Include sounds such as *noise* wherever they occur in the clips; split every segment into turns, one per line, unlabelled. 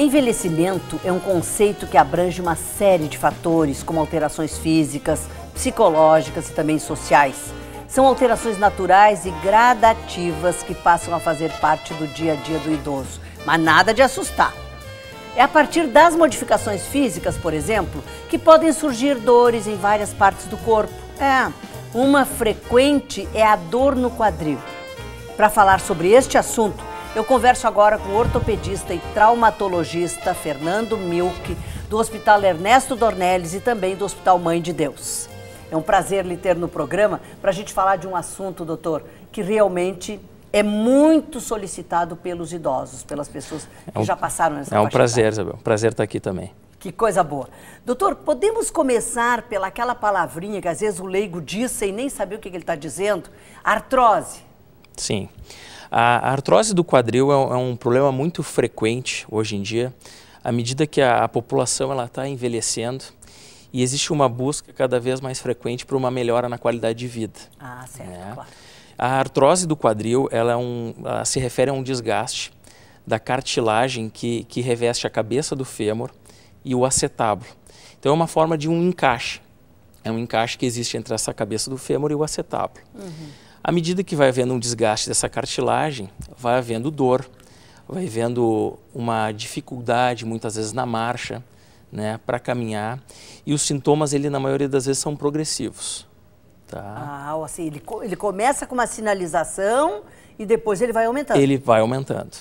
Envelhecimento é um conceito que abrange uma série de fatores, como alterações físicas, psicológicas e também sociais. São alterações naturais e gradativas que passam a fazer parte do dia a dia do idoso, mas nada de assustar. É a partir das modificações físicas, por exemplo, que podem surgir dores em várias partes do corpo. É, uma frequente é a dor no quadril. Para falar sobre este assunto, eu converso agora com o ortopedista e traumatologista Fernando Milk, do Hospital Ernesto Dornelles e também do Hospital Mãe de Deus. É um prazer lhe ter no programa para a gente falar de um assunto, doutor, que realmente é muito solicitado pelos idosos, pelas pessoas é que é um, já passaram nessa É um prazer,
Isabel. Prazer estar tá aqui também.
Que coisa boa. Doutor, podemos começar pela aquela palavrinha que às vezes o leigo diz sem nem saber o que ele está dizendo? Artrose.
Sim. Sim. A, artrose do quadril é, é, um problema muito frequente hoje em dia, à medida que a, a população está envelhecendo e existe uma busca cada vez mais frequente por uma melhora na qualidade de vida. Ah, certo, né? claro. A artrose do quadril ela, é um, ela se refere a um desgaste da cartilagem que, que reveste a cabeça do fêmur e o acetábulo. Então é uma forma de um encaixe. É um encaixe que existe entre essa cabeça do fêmur e o acetábulo. Uhum. À medida que vai havendo um desgaste dessa cartilagem, vai havendo dor, vai havendo uma dificuldade muitas vezes na marcha, né, para caminhar, e os sintomas ele na maioria das vezes são progressivos. Tá?
Ah, assim, ele, ele começa com uma sinalização e depois ele vai aumentando. Ele
vai aumentando.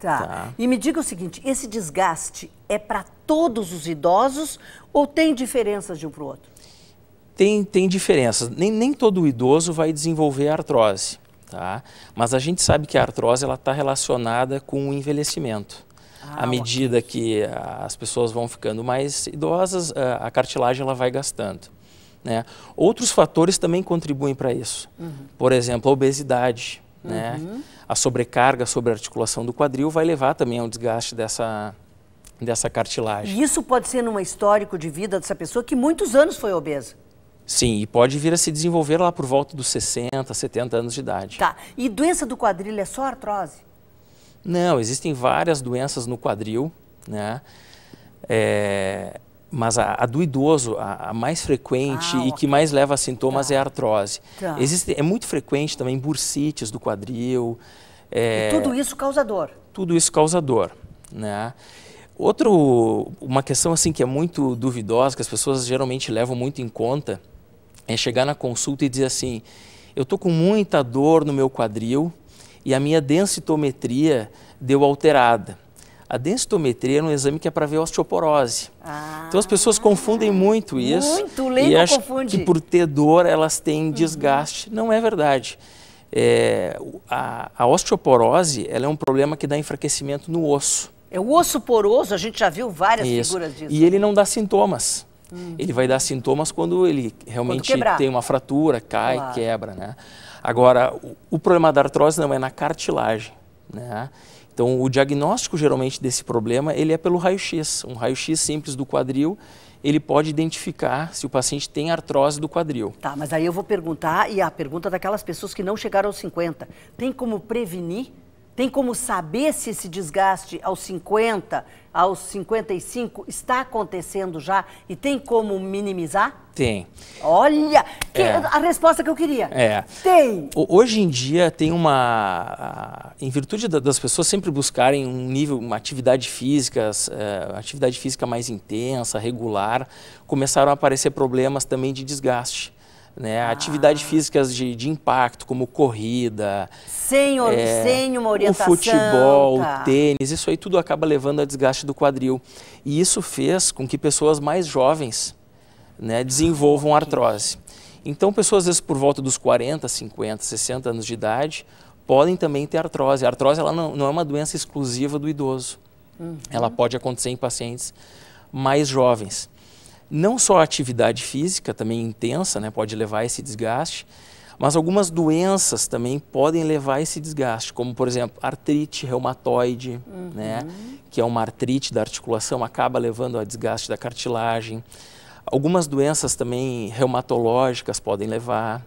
Tá. tá.
E me diga o seguinte, esse desgaste é para todos os idosos ou tem diferenças de um para o outro?
tem, tem diferenças. Nem, nem todo idoso vai desenvolver artrose, tá? mas a gente sabe que a artrose está relacionada com o envelhecimento. Ah, à medida ok. que as pessoas vão ficando mais idosas, a cartilagem ela vai gastando. Né? Outros fatores também contribuem para isso. Uhum. Por exemplo, a obesidade. Né? Uhum. Né? A sobrecarga sobre a articulação do quadril vai levar também ao desgaste dessa, dessa cartilagem.
E isso pode ser num histórico de vida dessa pessoa que muitos anos foi obesa.
Sim, e pode vir a se desenvolver lá por volta dos 60, 70 anos de idade.
Tá. E doença do quadril é só artrose?
Não, existem várias doenças no quadril, né? É, mas a, a, do idoso, a, a mais frequente ah, e que mais leva a sintomas tá. é a artrose. Tá. Existe, é muito frequente também bursites do quadril. É, e tudo
isso causa dor?
Tudo isso causa dor, né? Outro, uma questão assim que é muito duvidosa, que as pessoas geralmente levam muito em conta, é chegar na consulta e dizer assim: eu estou com muita dor no meu quadril e a minha densitometria deu alterada. A densitometria é um exame que é para ver osteoporose. Ah, então as pessoas ah, confundem muito isso. Muito, e acho confunde. que por ter dor elas têm uhum. desgaste. Uhum. Não é verdade. É, a, a, osteoporose ela é um problema que dá enfraquecimento no osso.
É o osso poroso, a gente já viu várias isso. figuras disso. E
né? ele não dá sintomas. Hum. Ele vai dar sintomas quando ele realmente quando tem uma fratura, cai, claro. quebra, né? Agora, o, o, problema da artrose não é na cartilagem, né? Então, o diagnóstico geralmente desse problema, ele é pelo raio-x. Um raio-x simples do quadril, ele pode identificar se o paciente tem artrose do quadril.
Tá, mas aí eu vou perguntar, e a pergunta daquelas pessoas que não chegaram aos 50, tem como prevenir tem como saber se esse desgaste aos 50, aos 55 está acontecendo já e tem como minimizar? Tem. Olha, é. a resposta que eu queria. É. Tem.
Hoje em dia tem uma, em virtude das pessoas sempre buscarem um nível, uma atividade física, é, atividade física mais intensa, regular, começaram a aparecer problemas também de desgaste. Né, ah. Atividades físicas de, de, impacto, como corrida,
sem, é, sem uma orientação, o futebol, tá. o
tênis, isso aí tudo acaba levando a desgaste do quadril. E isso fez com que pessoas mais jovens né, desenvolvam ah, artrose. Então, pessoas, às vezes, por volta dos 40, 50, 60 anos de idade, podem também ter artrose. A artrose ela não, não é uma doença exclusiva do idoso. Uhum. Ela pode acontecer em pacientes mais jovens não só a atividade física, também intensa, né, pode levar a esse desgaste, mas algumas doenças também podem levar a esse desgaste, como, por exemplo, artrite reumatoide, uhum. né, que é uma artrite da articulação, acaba levando a desgaste da cartilagem. Algumas doenças também reumatológicas podem levar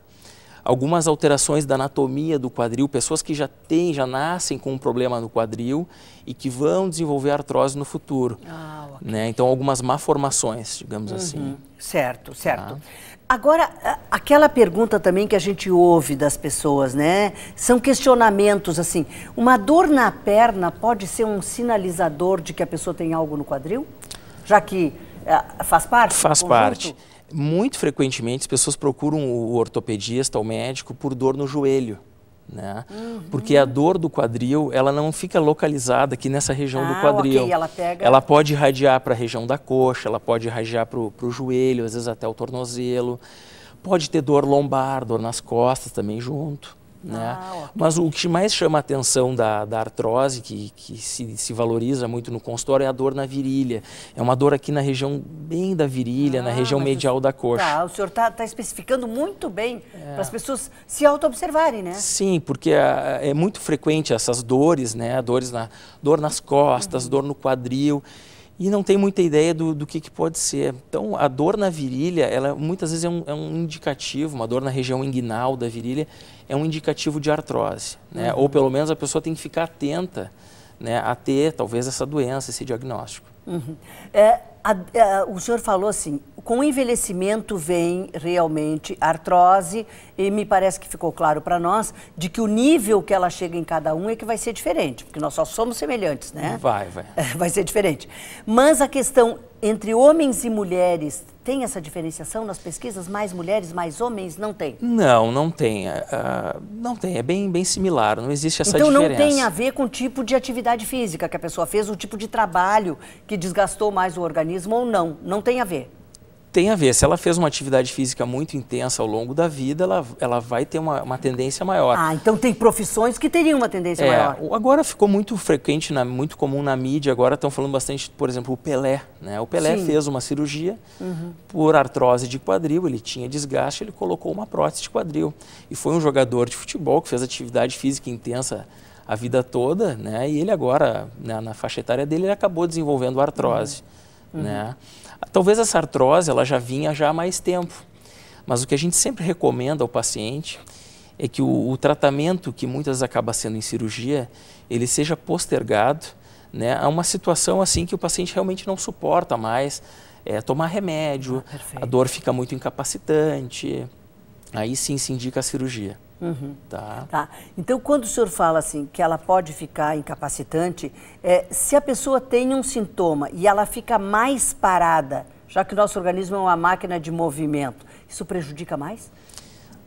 algumas alterações da anatomia do quadril, pessoas que já têm, já nascem com um problema no quadril e que vão desenvolver artrose no futuro. Ah, okay. né? Então, algumas malformações, digamos uhum. assim.
Certo, tá? certo. Tá? Agora, aquela pergunta também que a gente ouve das pessoas, né? São questionamentos assim. Uma dor na perna pode ser um sinalizador de que a pessoa tem algo no quadril? Já que eh, faz parte? Faz parte.
Muito frequentemente as pessoas procuram o ortopedista, o médico, por dor no joelho. Né? Uhum. Porque a dor do quadril, ela não fica localizada aqui nessa região ah, do quadril. Okay. Ela, pega... ela pode irradiar para a região da coxa, ela pode irradiar para o joelho, às vezes até o tornozelo. Pode ter dor lombar, dor nas costas também junto. Né? Ah, Mas o que mais chama a atenção da, da artrose, que, que se, se, valoriza muito no consultório, é a dor na virilha. É uma dor aqui na região bem da virilha, ah, na região medial da coxa. Tá,
o senhor está tá especificando muito bem é. para as pessoas se auto-observarem, né? Sim,
porque é, é, muito frequente essas dores, né? Dores na, dor nas costas, uhum. dor no quadril e não tem muita ideia do, do que, que, pode ser. Então, a dor na virilha, ela muitas vezes é um, é um indicativo, uma dor na região inguinal da virilha, é um indicativo de artrose, né? Ou pelo menos a pessoa tem que ficar atenta, né, a ter talvez essa doença, esse diagnóstico.
Uhum. É, a, a, é, o senhor falou assim, com o envelhecimento vem realmente artrose e me parece que ficou claro para nós de que o nível que ela chega em cada um é que vai ser diferente, porque nós só somos semelhantes, né? Vai, vai. É, *laughs* vai ser diferente. Mas a questão entre homens e mulheres, tem essa diferenciação nas pesquisas? Mais mulheres, mais homens? Não tem?
Não, não tem. Uh, não tem. É bem, bem similar, não existe essa então, diferença. Então não tem a
ver com o tipo de atividade física que a pessoa fez, o tipo de trabalho que desgastou mais o organismo ou não. Não tem a ver.
Tem a ver. Se ela fez uma atividade física muito intensa ao longo da vida, ela, ela vai ter uma, uma tendência maior.
Ah, então tem profissões que teriam uma tendência é, maior.
Agora ficou muito frequente, na, muito comum na mídia, agora estão falando bastante, por exemplo, o Pelé. Né? O Pelé Sim. fez uma cirurgia uhum. por artrose de quadril, ele tinha desgaste, ele colocou uma prótese de quadril. E foi um jogador de futebol que fez atividade física intensa a vida toda, né? E ele agora, na, na faixa etária dele, ele acabou desenvolvendo artrose. Uhum. Uhum. Né? Talvez essa artrose ela já vinha já há mais tempo, mas o que a gente sempre recomenda ao paciente é que o, o tratamento que muitas acaba sendo em cirurgia ele seja postergado né, a uma situação assim que o paciente realmente não suporta mais é, tomar remédio, ah, a dor fica muito incapacitante, aí sim se indica a cirurgia. Uhum. Tá.
tá. Então, quando o senhor fala assim que ela pode ficar incapacitante, é, se a pessoa tem um sintoma e ela fica mais parada, já que o nosso organismo é uma máquina de movimento, isso prejudica mais?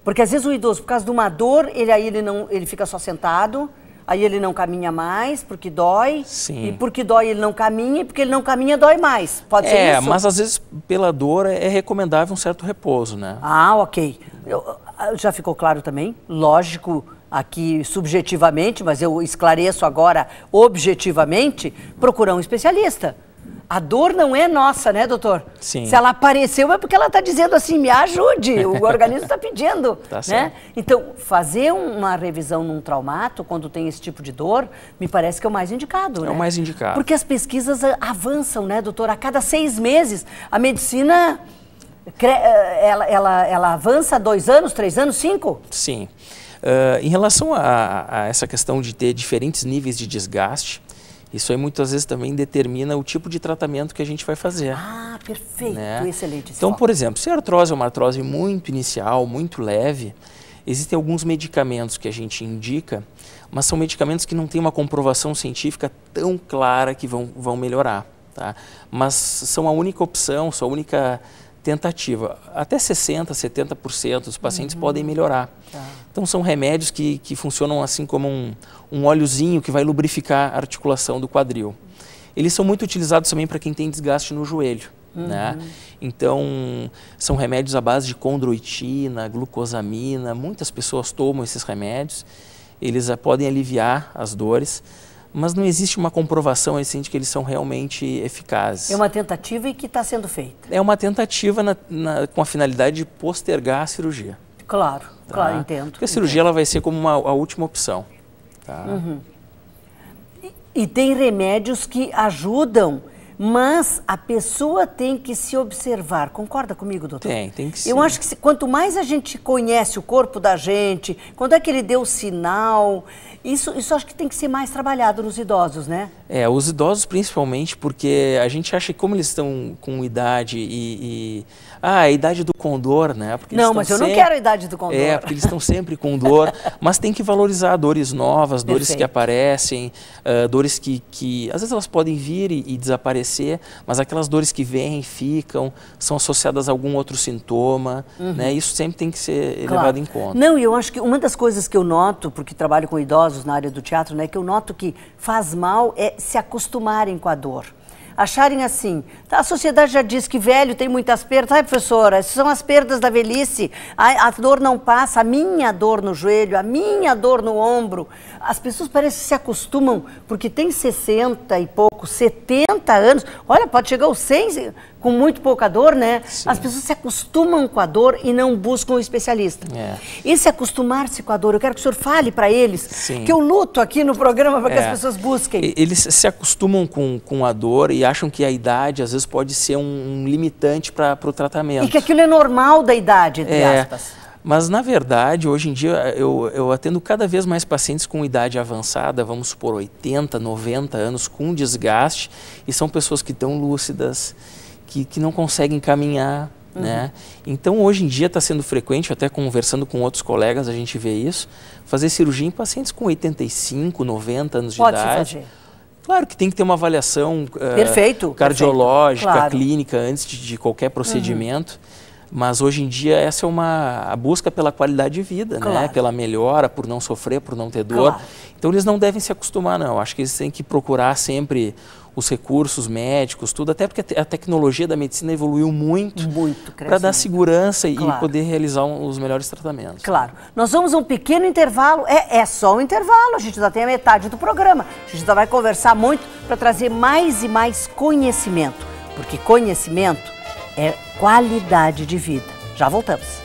Porque às vezes o idoso, por causa de uma dor, ele aí ele não, ele fica só sentado, aí ele não caminha mais porque dói. Sim. E porque dói ele não caminha, e porque ele não caminha dói mais. Pode é, ser isso? É, mas às vezes
pela dor é, é recomendável um
certo repouso, né? Ah, ok. Eu, ah, já ficou claro também, lógico, aqui subjetivamente, mas eu esclareço agora objetivamente, procurar um especialista. A dor não é nossa, né, doutor? Sim. Se ela apareceu é porque ela está dizendo assim, me ajude, o *laughs* organismo está pedindo, tá né? Certo. Então, fazer uma revisão num traumato, quando tem esse tipo de dor, me parece que é o mais indicado, É né? o mais indicado. Porque as pesquisas ah, avançam, né, doutor? A cada seis meses, a medicina eh, ela, ela, ela avança dois anos, três anos, cinco?
Sim. Uh, em relação a, a, essa questão de ter diferentes níveis de desgaste, isso aí muitas vezes também determina o tipo de tratamento que a gente vai fazer. Ah,
perfeito, né? excelente. Então,
foco. por exemplo, se a é artrose é uma artrose muito inicial, muito leve, existem alguns medicamentos que a gente indica, mas são medicamentos que não têm uma comprovação científica tão clara que vão, vão melhorar. Tá? Mas são a única opção, são a única tentativa. Até 60%, 70% dos pacientes uhum. podem melhorar. Tá. Então são remédios que, que funcionam assim como um, um óleozinho que vai lubrificar a articulação do quadril. Eles são muito utilizados também para quem tem desgaste no joelho. Uhum. Né? Então, são remédios à base de condroitina, glucosamina. Muitas pessoas tomam esses remédios. Eles eh, podem aliviar as dores mas não existe uma comprovação assim de que eles são realmente eficazes. É uma
tentativa e que está sendo feita.
É uma tentativa na, na, com a finalidade de postergar a cirurgia.
Claro, tá? claro, entendo. Porque a
cirurgia ela vai ser como uma, a
última opção. Tá? Uhum. E, e tem remédios que ajudam mas a pessoa tem que se observar. Concorda comigo, doutor? Tem, tem que ser. Eu acho que quanto mais a gente conhece o corpo da gente, quando é que ele deu sinal, isso, isso acho que tem que ser mais trabalhado nos idosos, né?
É, os idosos principalmente porque a gente acha que como eles estão com idade e, e ah, a idade do condor, né? Porque não, mas eu sempre... não quero a
idade do condor. É,
porque eles estão sempre com dor. *laughs* mas tem que valorizar dores novas, dores Perfeito. que aparecem, uh, dores que, que. Às vezes elas podem vir e, e desaparecer, mas aquelas dores que vêm, ficam, são associadas a algum outro sintoma, né? uhum. né? Isso sempre tem que ser claro. levado em conta. Não,
e eu acho que uma das coisas que eu noto, porque trabalho com idosos na área do teatro, né? Que eu noto que faz mal é se acostumarem com a dor acharem assim. Tá, a sociedade já diz que velho tem muitas perdas. Ai, professora, são as perdas da velhice. A, a dor não passa, a minha dor no joelho, a minha dor no ombro. As pessoas parecem que se acostumam, porque tem 60 e pouco, 70 anos. Olha, pode chegar aos 100 com muito pouca dor, né? Sim. As pessoas se acostumam com a dor e não buscam o um especialista. É. Esse acostumar-se com a dor, eu quero que o senhor fale para eles, Sim. que eu luto aqui no programa para é. que as é. pessoas busquem.
Eles se acostumam com, com a dor e acham que a idade às vezes pode ser um, um limitante para o tratamento. E que
aquilo é normal da idade, entre é.
aspas. Mas, na verdade, hoje em dia, eu, eu atendo cada vez mais pacientes com idade avançada, vamos supor 80, 90 anos, com desgaste, e são pessoas que estão lúcidas, que, que não conseguem caminhar. Uhum. Né? Então, hoje em dia está sendo frequente, até conversando com outros colegas, a gente vê isso, fazer cirurgia em pacientes com 85, 90 anos Pode de idade. Claro que tem que ter uma avaliação uh, cardiológica, perfeito. Claro. clínica, antes de, de qualquer procedimento. Uhum. Mas hoje em dia essa é uma a busca pela qualidade de vida, né? claro. né? Pela melhora, por não sofrer, por não ter dor. Claro. Então eles não devem se acostumar, não. Acho que eles têm que procurar sempre os recursos médicos, tudo, até porque a tecnologia da medicina evoluiu muito, muito para dar segurança claro. e poder realizar um, os melhores tratamentos.
Claro. Nós vamos a um pequeno intervalo, é, é só um intervalo, a gente já tem a metade do programa. A gente já vai conversar muito para trazer mais e mais conhecimento, porque conhecimento é qualidade de vida. Já voltamos.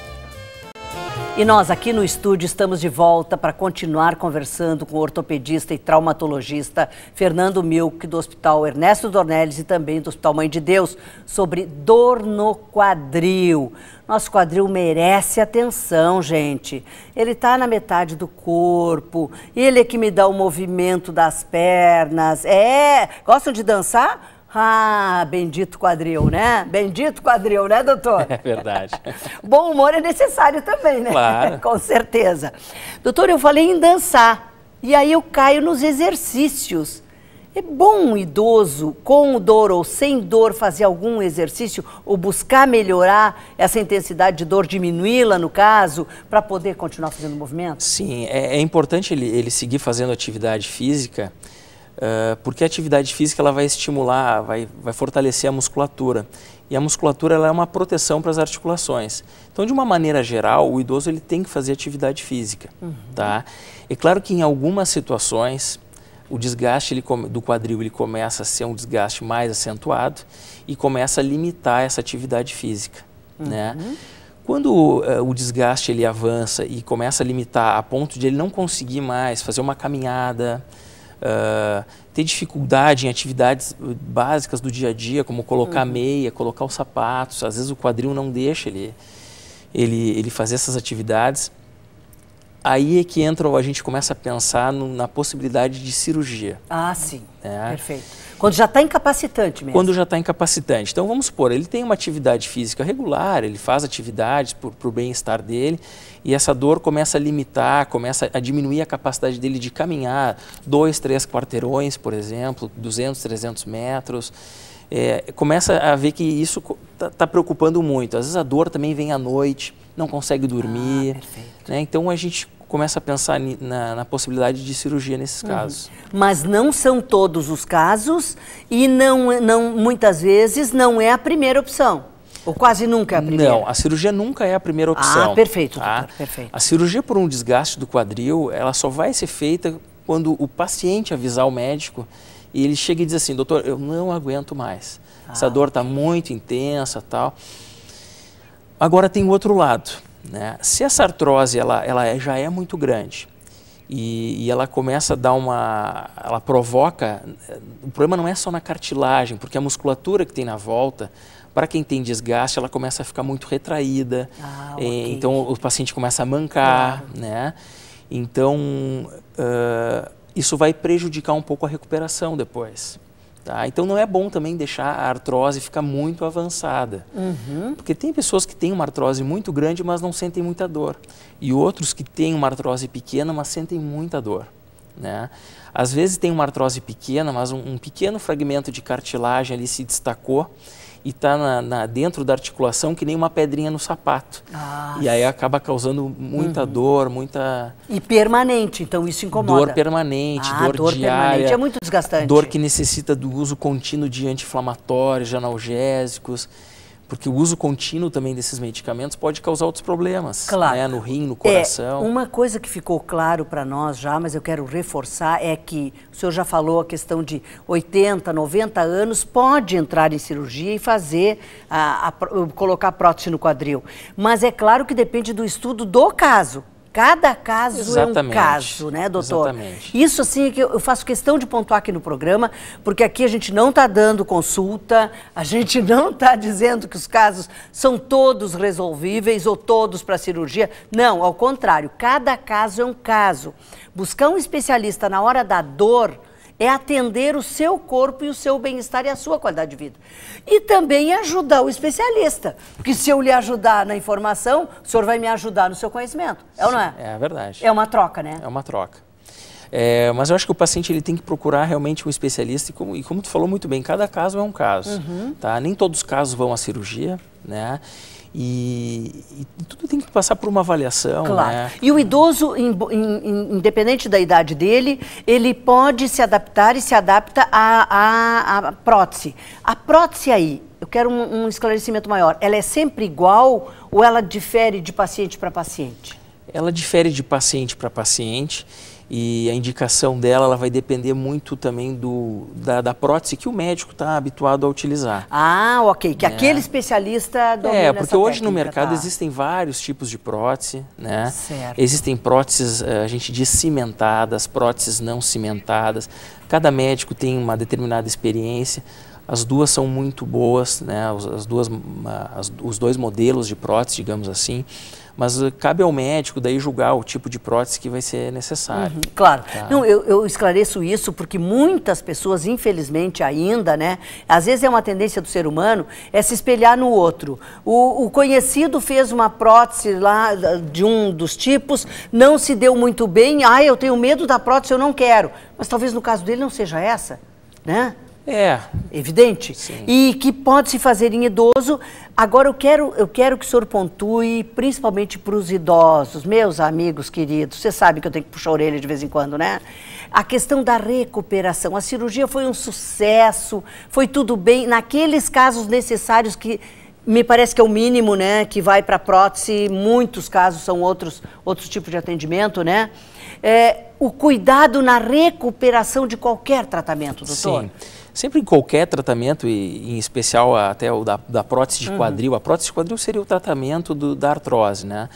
E nós aqui no estúdio estamos de volta para continuar conversando com o ortopedista e traumatologista Fernando Milk do Hospital Ernesto Dornelles e também do Hospital Mãe de Deus sobre dor no quadril. Nosso quadril merece atenção, gente. Ele está na metade do corpo, ele é que me dá o movimento das pernas. É, gostam de dançar? Ah, bendito quadril, né? Bendito quadril, né, doutor?
É verdade.
*laughs* Bom humor é necessário também, né? Claro. *laughs* Com certeza. Doutor, eu falei em dançar. E aí eu caio nos exercícios. É bom um idoso, com dor ou sem dor, fazer algum exercício ou buscar melhorar essa intensidade de dor, diminuí-la no caso, para poder continuar fazendo movimento?
Sim, é, é importante ele, ele seguir fazendo atividade física eh, porque a atividade física ela vai estimular, vai, vai fortalecer a musculatura. E a musculatura ela é uma proteção para as articulações. Então, de uma maneira geral, o idoso ele tem que fazer atividade física. Uhum. Tá? É claro que em algumas situações, o desgaste ele, do quadril ele começa a ser um desgaste mais acentuado e começa a limitar essa atividade física. Uhum. Né? Quando uh, o desgaste ele avança e começa a limitar a ponto de ele não conseguir mais fazer uma caminhada, ah, ter dificuldade em atividades uh, básicas do dia a dia, como colocar uhum. meia, colocar os sapatos, às vezes o quadril não deixa ele, ele, ele fazer essas atividades. Aí é que entra, a gente começa a pensar no, na possibilidade de cirurgia.
Ah, sim. Né? Perfeito. Quando já está incapacitante mesmo. Quando
já está incapacitante. Então vamos supor, ele tem uma atividade física regular, ele faz atividades para o bem-estar dele e essa dor começa a limitar, começa a diminuir a capacidade dele de caminhar dois, três quarteirões, por exemplo, 200, 300 metros. É, começa a ver que isso está tá preocupando muito. Às vezes a dor também vem à noite, não consegue dormir. Ah, né? Então a gente começa a pensar na,
na possibilidade de cirurgia nesses uhum. casos. Mas não são todos os casos e não, não, muitas vezes não é a primeira opção. Ou quase nunca é a primeira? Não,
a cirurgia nunca é a primeira ah, opção. Ah, perfeito, tá? doutor, perfeito. A cirurgia por um desgaste do quadril, ela só vai ser feita quando o paciente avisar o médico e ele chega e diz assim, doutor, eu não aguento mais. Ah, Essa dor está muito intensa tal. Agora tem o outro lado. Né? Se essa artrose ela, ela é, já é muito grande e, e, ela começa a dar uma. ela provoca. Eh, o problema não é só na cartilagem, porque a musculatura que tem na volta, para quem tem desgaste, ela começa a ficar muito retraída. Ah, okay. Então o paciente começa a mancar. Claro. Né? Então uh, isso vai prejudicar um pouco a recuperação depois. Tá? Então não é bom também deixar a artrose ficar muito avançada. Uhum. Porque tem pessoas que têm uma artrose muito grande, mas não sentem muita dor. E outros que têm uma artrose pequena, mas sentem muita dor. Né? Às vezes tem uma artrose pequena, mas um, um pequeno fragmento de cartilagem ali se destacou e está na, na, dentro da articulação que nem uma pedrinha no sapato. e aí acaba causando muita uhum. dor, muita...
E permanente, então isso incomoda. Dor permanente, ah, dor, dor diária. Permanente. É muito desgastante. Dor que
necessita do uso contínuo de anti-inflamatórios, de analgésicos porque o uso contínuo também desses medicamentos pode causar outros problemas, né? claro. Né? no rim, no coração. É,
uma coisa que ficou claro para nós já, mas eu quero reforçar, é que o senhor já falou a questão de 80, 90 anos, pode entrar em cirurgia e fazer, a, a, colocar prótese no quadril. Mas é claro que depende do estudo do caso. Cada caso Exatamente. é um caso, né, doutor? Exatamente. Isso, assim, que eu faço questão de pontuar aqui no programa, porque aqui a gente não está dando consulta, a gente *laughs* não está dizendo que os casos são todos resolvíveis ou todos para cirurgia. Não, ao contrário, cada caso é um caso. Buscar um especialista na hora da dor é atender o seu corpo e o seu bem-estar e a sua qualidade de vida. E também ajudar o especialista, porque se eu lhe ajudar na informação, o senhor vai me ajudar no seu conhecimento, é Sim, ou não é?
É verdade. É
uma troca, né? É uma
troca. É, mas eu acho que o paciente ele tem que procurar realmente um especialista e como, e como tu falou muito bem, cada caso é um caso, uhum. tá? Nem todos os casos vão à cirurgia, né? E, e, tudo tem que passar por uma avaliação. Claro. Né?
E o idoso, in, in, independente da idade dele, ele pode se adaptar e se adapta à, prótese. A prótese aí, eu quero um, um, esclarecimento maior, ela é sempre igual ou ela difere de paciente para paciente?
Ela difere de paciente para paciente e a indicação dela ela vai depender muito também do, da, da prótese que o médico está habituado a utilizar.
Ah, ok. Que é. aquele especialista domina É, porque hoje técnica, no mercado tá. existem
vários tipos de prótese, né? Certo. Existem próteses, eh, a gente diz cimentadas, próteses não cimentadas. Cada médico tem uma determinada experiência. As duas são muito boas, né? As, duas, as, os dois modelos de prótese, digamos assim. Mas eh, cabe ao médico daí julgar o tipo de prótese que vai ser necessário. Uhum, claro. Tá? Não,
eu, eu, esclareço isso porque muitas pessoas, infelizmente ainda, né? Às vezes é uma tendência do ser humano é se espelhar no outro. O, o conhecido fez uma prótese lá de um dos tipos, não se deu muito bem. Ah, eu tenho medo da prótese, eu não quero. Mas talvez no caso dele não seja essa, né? É. Evidente. Sim. E que pode se fazer em idoso. Agora eu quero, eu quero que o senhor pontue, principalmente para os idosos, meus amigos queridos. Você sabe que eu tenho que puxar a orelha de vez em quando, né? A questão da recuperação. A cirurgia foi um sucesso, foi tudo bem. Naqueles casos necessários que me parece que é o mínimo, né? Que vai para prótese. Muitos casos são outros, outros tipos de atendimento, né? É, o cuidado na recuperação de qualquer tratamento, doutor. Sim sempre em qualquer
tratamento, e em especial até o da, da prótese de uhum. quadril, uhum. a prótese de quadril seria o tratamento do, da artrose, né?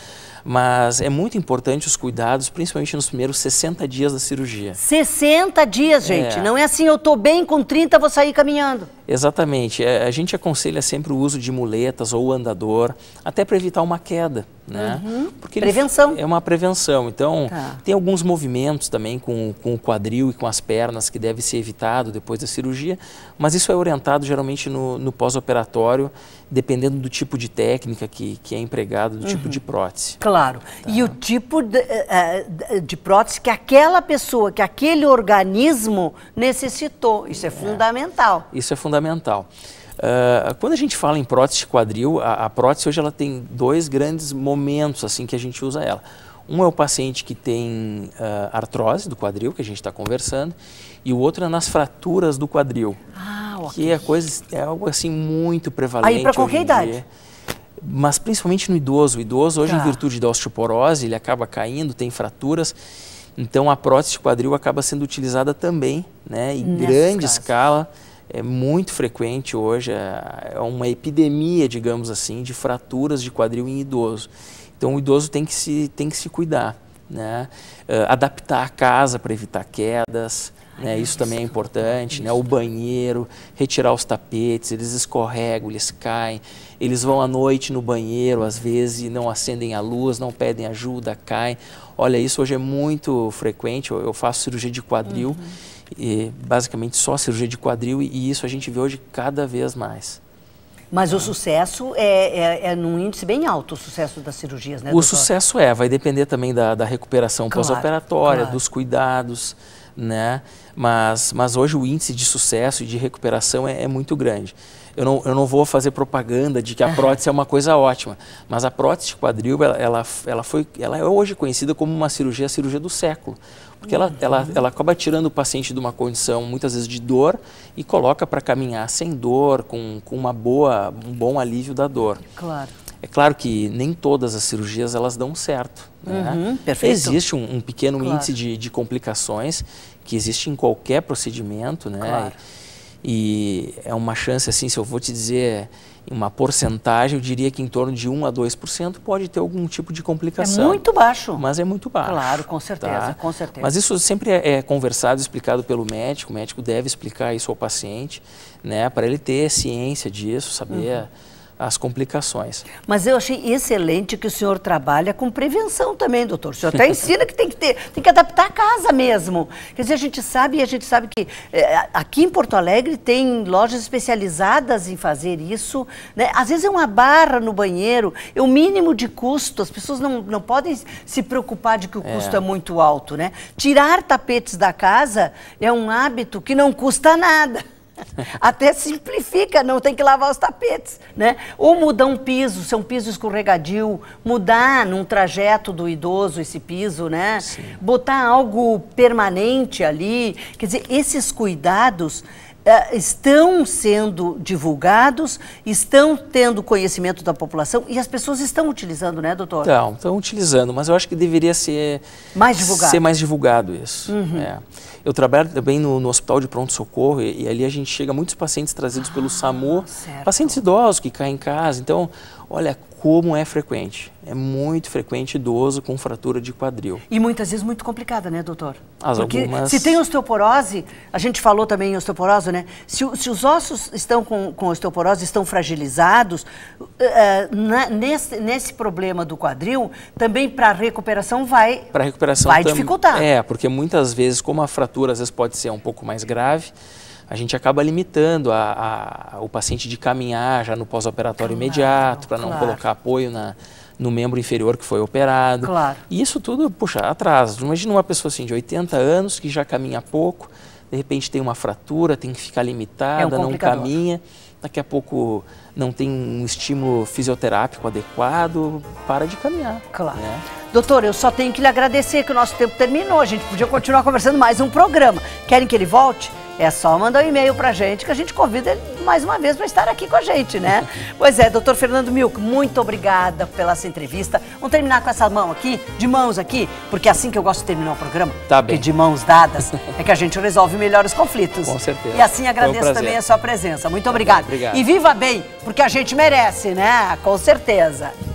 Mas é muito importante os cuidados, principalmente nos primeiros 60 dias da cirurgia.
60 dias, é. gente. É. Não é assim, eu estou bem, com 30 vou sair caminhando.
Exatamente. É, a gente aconselha sempre o uso de muletas ou andador, até para evitar uma queda. Né?
Uhum. Porque prevenção.
É uma prevenção. Então, tá. tem alguns movimentos também com, com o quadril e com as pernas que deve ser evitado depois da cirurgia, mas isso é orientado geralmente no, no pós-operatório dependendo do tipo de técnica que, que é empregado, do tipo uhum. tipo de prótese.
Claro. Tá. E o tipo de, eh, eh, de, prótese que aquela pessoa, que aquele organismo necessitou. Isso é, é. fundamental.
Isso é fundamental. Uh, quando a gente fala em prótese de quadril, a, a prótese hoje ela tem dois grandes momentos assim que a gente usa ela. Um é o paciente que tem uh, artrose do quadril, que a gente está conversando, e o outro é nas fraturas do quadril. Ah, ok. Que é, coisa, é algo assim muito prevalente. Aí para qualquer idade. Dia, mas principalmente no idoso. O idoso, hoje, tá. em virtude da osteoporose, ele acaba caindo, tem fraturas. Então a prótese de quadril acaba sendo utilizada também, né, em grande caso. escala é muito frequente hoje, é, é uma epidemia, digamos assim, de fraturas de quadril em idoso. Então o idoso tem que se, tem que se cuidar, né? Uh, adaptar a casa para evitar quedas, Ai, né? isso também é importante, né? O banheiro, retirar os tapetes, eles escorregam, eles caem, eles vão à noite no banheiro, às vezes não acendem a luz, não pedem ajuda, caem. Olha, isso hoje é muito frequente, eu, eu faço cirurgia de quadril, uhum. e, basicamente só cirurgia de quadril, e, e isso a gente vê hoje cada vez mais.
Mas o tá. sucesso é, é, é, num índice bem alto, o sucesso das cirurgias, né? O doutor? sucesso
é, vai depender também da, da recuperação claro, pós-operatória, claro. dos cuidados, né? Mas, mas hoje o índice de sucesso e de recuperação é, é muito grande. Eu não, eu não vou fazer propaganda de que a prótese é uma coisa ótima, mas a prótese de quadril, ela, ela, ela, foi, ela é hoje conhecida como uma cirurgia, a cirurgia do século. Porque ela, ela, ela acaba tirando o paciente de uma condição, muitas vezes, de dor e coloca para caminhar sem dor, com, com uma boa, um bom alívio da dor. Claro. É claro que nem todas as cirurgias elas dão certo.
Né? Uhum, existe
um, um pequeno claro. índice de, de, complicações que existe em qualquer procedimento, né? Claro. E, e é uma chance, assim, se eu vou te dizer uma porcentagem, eu diria que em torno de 1 a 2% pode ter algum tipo de complicação. É muito baixo. Mas é muito baixo. Claro, com certeza, tá? com certeza. Mas isso sempre é, é conversado, explicado pelo médico, o médico deve explicar isso ao paciente, né, para ele ter ciência disso, saber... Uhum as complicações.
Mas eu achei excelente que o senhor trabalha com prevenção também, doutor. O senhor até *laughs* ensina que tem que ter, tem que adaptar a casa mesmo. Quer dizer, a gente sabe, a gente sabe que é, aqui em Porto Alegre tem lojas especializadas em fazer isso. Né? Às vezes é uma barra no banheiro, é o mínimo de custo. As pessoas não, não podem se preocupar de que o é. custo é. é muito alto, né? Tirar tapetes da casa é um hábito que não custa nada. *laughs* Até simplifica, não tem que lavar os tapetes, né? Ou mudar um piso, se é um piso escorregadio, mudar num trajeto do idoso esse piso, né? Sim. Botar algo permanente ali. Quer dizer, esses cuidados eh, estão sendo divulgados, estão tendo conhecimento da população e as pessoas estão utilizando, né, doutor? Estão,
estão utilizando, mas eu acho que deveria ser mais divulgado, ser mais divulgado isso. Uhum. É. Eu trabalho também no, no hospital de pronto-socorro e, e, ali a gente chega a muitos pacientes trazidos ah, pelo SAMU, certo. pacientes idosos que caem em casa. Então, olha, como é frequente. É muito frequente idoso com fratura de quadril.
E muitas vezes muito complicada, né, doutor? As Porque algumas... se tem osteoporose, a gente falou também em osteoporose, né? Se, se os ossos estão com, com osteoporose, estão fragilizados, uh, eh, eh, na, né, nesse, nesse problema do quadril, também para recuperação vai,
recuperação vai tam... dificultar. É, porque muitas vezes, como a fratura às vezes pode ser um pouco mais grave, a gente acaba limitando a, a, o paciente de caminhar já no pós-operatório imediato, para não claro. colocar apoio na, no membro inferior que foi operado. Claro. E isso tudo, puxa, atrasa. Imagina uma pessoa assim de 80 anos que já caminha pouco, de repente tem uma fratura, tem que ficar limitada, é um não caminha, daqui a pouco não tem um estímulo fisioterápico adequado,
para de caminhar. Claro. Né? Doutor, eu só tenho que lhe agradecer que o nosso tempo terminou. A gente podia continuar conversando mais um programa. Querem que ele volte? É só mandar um e-mail para a gente que a gente convida ele mais uma vez para estar aqui com a gente, né? *laughs* pois é, doutor Fernando Milk, muito obrigada pela essa entrevista. Vamos terminar com essa mão aqui, de mãos aqui, porque é assim que eu gosto de terminar o programa. Tá bem. de mãos dadas *laughs* é que a gente resolve melhor os conflitos. Com certeza. E assim agradeço um também a sua presença. Muito obrigada. Obrigado. E viva bem, porque a gente merece, né? Com certeza.